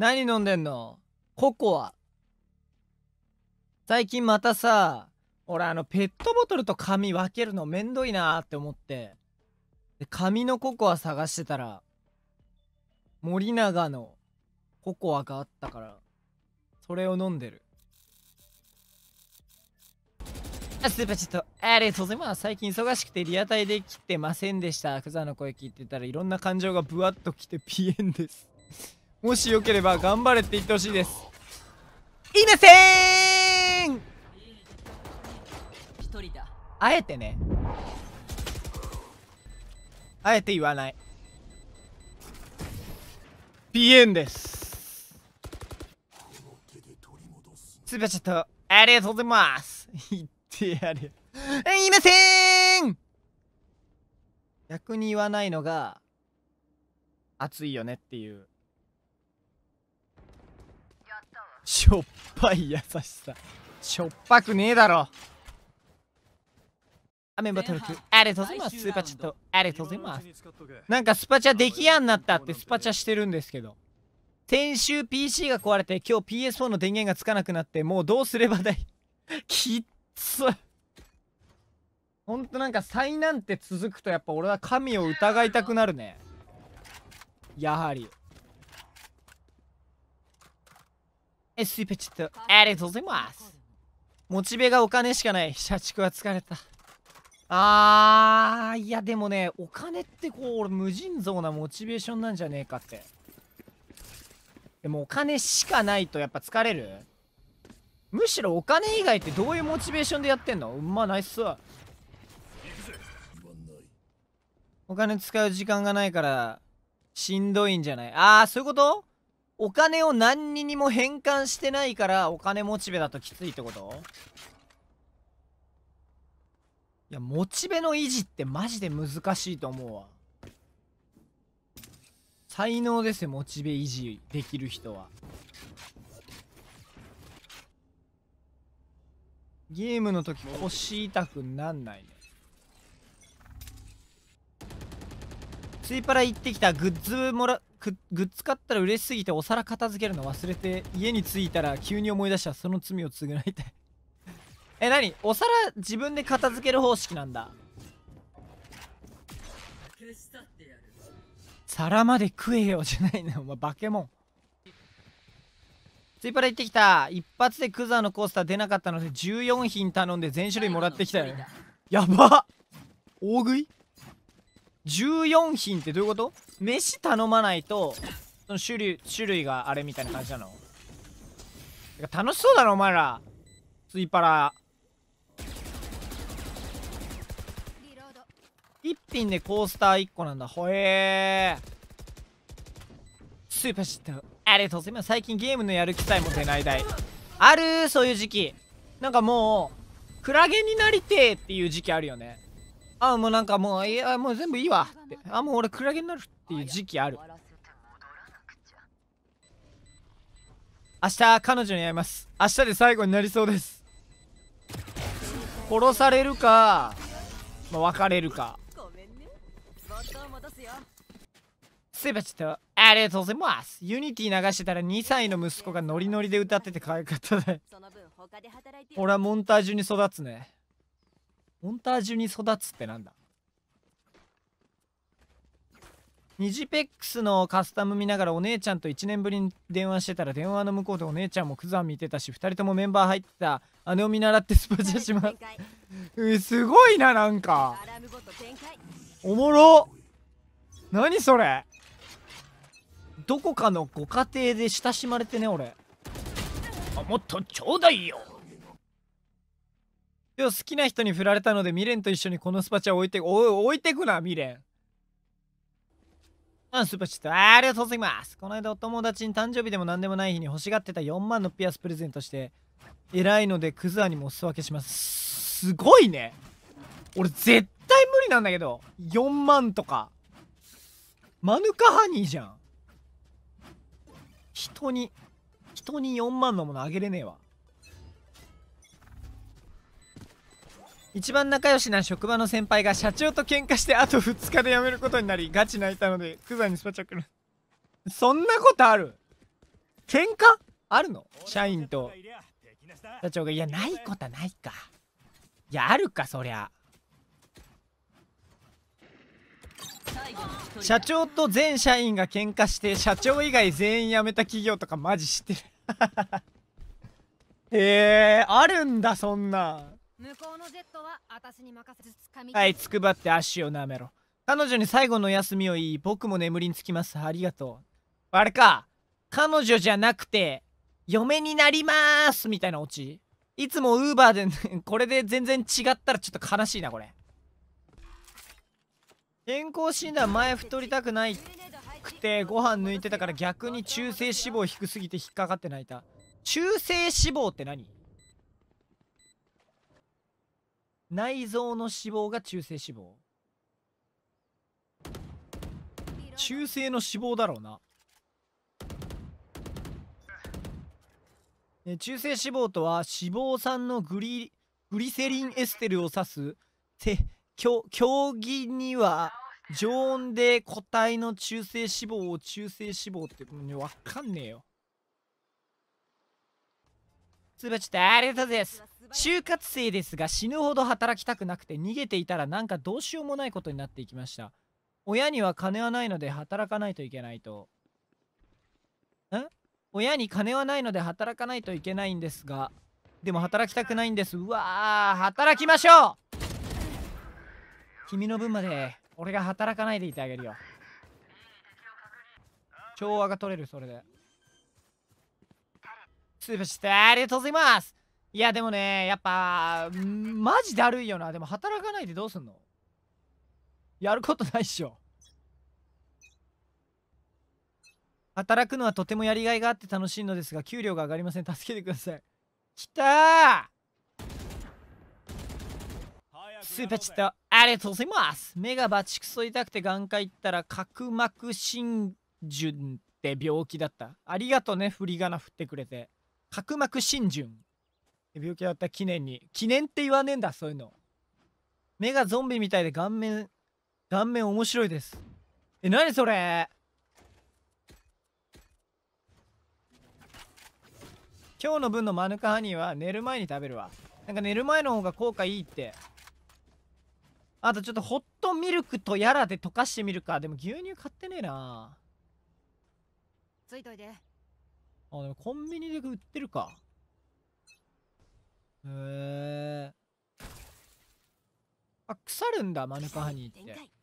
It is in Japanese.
何飲んでんのココア。最近またさ、俺あのペットボトルと紙分けるのめんどいなって思って。で、紙のココア探してたら、森永のココアがあったから、それを飲んでる。あ、スーパーょっとありがとうございます。最近忙しくてリアタイできてませんでした。クザの声聞いてたらいろんな感情がブワッときてピエンですもしよければ頑張れって言ってほしいですいませーんあえてねあえて言わないピエンですすばちゃんとありがとうございます言ってやれいません逆に言わないのが熱いよねっていうしょっぱい優しさしょっぱくねえだろアメンバルクありがとうございますスーパーチャットありがとうございますなんかスパチャできやんなったってスパチャしてるんですけど先週 PC が壊れて今日 PS4 の電源がつかなくなってもうどうすればだいきっつほんとなんか災難って続くとやっぱ俺は神を疑いたくなるねやはりスイペチットありがとうございますモチベがお金しかない社畜は疲れたあーいやでもねお金ってこう俺無尽蔵なモチベーションなんじゃねえかってでもお金しかないとやっぱ疲れるむしろお金以外ってどういうモチベーションでやってんのうまあナイスお金使う時間がないからしんどいんじゃないああそういうことお金を何にも変換してないからお金モチベだときついってこといやモチベの維持ってマジで難しいと思うわ才能ですよモチベ維持できる人はゲームの時腰痛くなんないねスイパラ行ってきたグッズもらグッズ買ったら嬉しすぎてお皿片付けるの忘れて家に着いたら急に思い出したその罪を償いたい え何お皿自分で片付ける方式なんだ皿まで食えよじゃないの、お前バケモンツイパラ行ってきた一発でクザのコースター出なかったので14品頼んで全種類もらってきたよやば大食い14品ってどういうこと飯頼まないとその種類種類があれみたいな感じなのてか楽しそうだなお前らスイパラ1品でコースター1個なんだほえースーパーシットありがとうございます最近ゲームのやる気さえも出ないい。あるそういう時期なんかもうクラゲになりてーっていう時期あるよねあもうなんかもういやもう全部いいわってあもう俺クラゲになるっていう時期ある明日彼女に会います明日で最後になりそうです殺されるか、まあ、別れるかすいませんありがとうございますユニティ流してたら2歳の息子がノリノリで歌ってて可愛かったね俺はモンタージュに育つねモンタージュに育つってなんだニジペックスのカスタム見ながらお姉ちゃんと1年ぶりに電話してたら電話の向こうでお姉ちゃんもクザ見てたし2人ともメンバー入ってた姉を見習ってスパチャします すごいななんかおもろ何それどこかのご家庭で親しまれてね俺もっとちょうだいよ今日好きな人に振られたので未練と一緒にこのスパチャを置いてお置いてくな未練うん、スーパーチャット。ありがとうございます。この間お友達に誕生日でも何でもない日に欲しがってた4万のピアスプレゼントして、偉いのでクズアにもお裾分けします。すごいね。俺絶対無理なんだけど。4万とか。マヌカハニーじゃん。人に、人に4万のものあげれねえわ。一番仲良しな職場の先輩が社長と喧嘩してあと2日で辞めることになりガチ泣いたのでクザにスパチャくるそんなことある喧嘩あるの社員と社長がいやないことはないかいやあるかそりゃ社長と全社員が喧嘩して社長以外全員辞めた企業とかマジ知ってる へえあるんだそんな向こうのジェットは私に任せはいつくばって足を舐めろ彼女に最後の休みを言い僕も眠りにつきますありがとうあれか彼女じゃなくて嫁になりますみたいなオチいつもウーバーで これで全然違ったらちょっと悲しいなこれ健康診断前太りたくないくてご飯抜いてたから逆に中性脂肪低すぎて引っかかって泣いた中性脂肪って何内臓の脂肪が中性脂肪中性の脂肪だろうな中性脂肪とは脂肪酸のグリグリセリンエステルを指す競技には常温で固体の中性脂肪を中性脂肪って分かんねえよつぶちてありがとうです。就活生ですが死ぬほど働きたくなくて逃げていたらなんかどうしようもないことになっていきました。親には金はないので働かないといけないと。ん親に金はないので働かないといけないんですが、でも働きたくないんです。うわー、働きましょう君の分まで俺が働かないでいてあげるよ。調和が取れる、それで。潰してありがとうございますいやでもねやっぱマジだるいよなでも働かないでどうすんのやることないっしょ働くのはとてもやりがいがあって楽しいのですが給料が上がりません助けてくださいきたスーパーチットありがとうございます目がバチクソ痛くて眼科行ったら角膜真珠って病気だったありがとね振り仮名振ってくれて角膜浸潤病気だった記念に記念って言わねえんだそういうの目がゾンビみたいで顔面顔面面白いですえ何それ今日の分のマヌカハニーは寝る前に食べるわなんか寝る前の方が効果いいってあとちょっとホットミルクとやらで溶かしてみるかでも牛乳買ってねえなついといてあ、でもコンビニで売ってるか。へえ。あ、腐るんだ、マヌカハニーって。